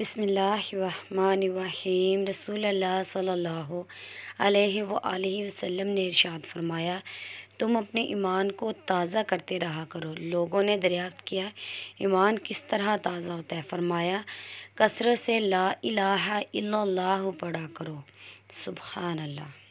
بسم اللہ الرحمن الرحیم رسول اللہ صلی اللہ علیہ وآلہ وسلم نے ارشاد فرمایا تم اپنے ایمان کو تازہ کرتے رہا کرو لوگوں نے دریافت کیا ایمان کس طرح تازہ ہوتا ہے فرمایا کثرت سے لا الہ الا اللہ پڑھا کرو سبحان اللہ